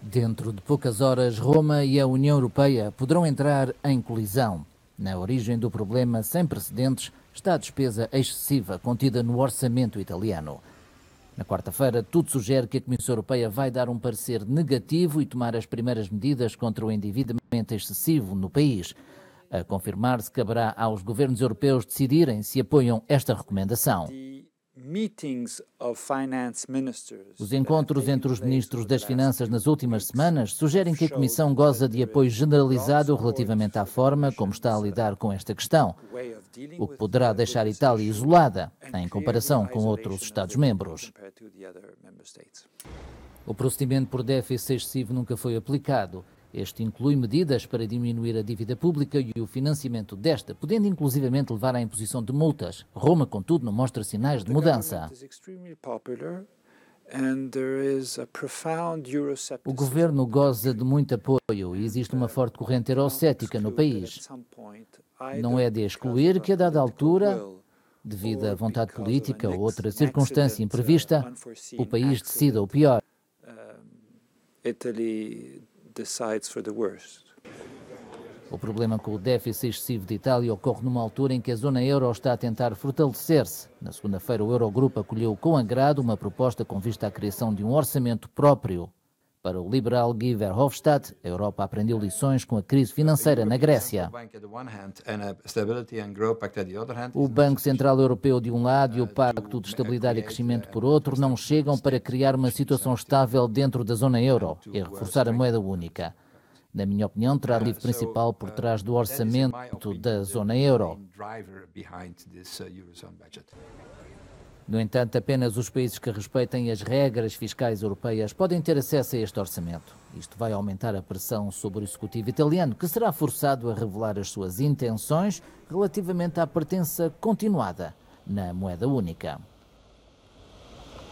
Dentro de poucas horas, Roma e a União Europeia poderão entrar em colisão. Na origem do problema sem precedentes está a despesa excessiva contida no orçamento italiano. Na quarta-feira, tudo sugere que a Comissão Europeia vai dar um parecer negativo e tomar as primeiras medidas contra o endividamento excessivo no país. A confirmar-se, caberá aos governos europeus decidirem se apoiam esta recomendação. Os encontros entre os ministros das Finanças nas últimas semanas sugerem que a Comissão goza de apoio generalizado relativamente à forma como está a lidar com esta questão, o que poderá deixar a Itália isolada em comparação com outros Estados-membros. O procedimento por déficit excessivo nunca foi aplicado este inclui medidas para diminuir a dívida pública e o financiamento desta, podendo inclusivamente levar à imposição de multas. Roma, contudo, não mostra sinais de mudança. O governo goza de muito apoio e existe uma forte corrente eurocética no país. Não é de excluir que, a dada altura, devido à vontade política ou outra circunstância imprevista, o país decida o pior decides for the worst. O problema com o déficit excessivo de Itália ocorre numa altura em que a zona euro está a tentar fortalecer-se. Na segunda-feira, o Eurogrupo acolheu com agrado uma proposta com vista à criação de um orçamento próprio. Para o liberal Guy Verhofstadt, a Europa aprendeu lições com a crise financeira na Grécia. O Banco Central Europeu de um lado e o Pacto de Estabilidade e Crescimento por outro não chegam para criar uma situação estável dentro da zona euro e reforçar a moeda única. Na minha opinião, terá livro principal por trás do orçamento da zona euro. No entanto, apenas os países que respeitem as regras fiscais europeias podem ter acesso a este orçamento. Isto vai aumentar a pressão sobre o executivo italiano, que será forçado a revelar as suas intenções relativamente à pertença continuada na moeda única.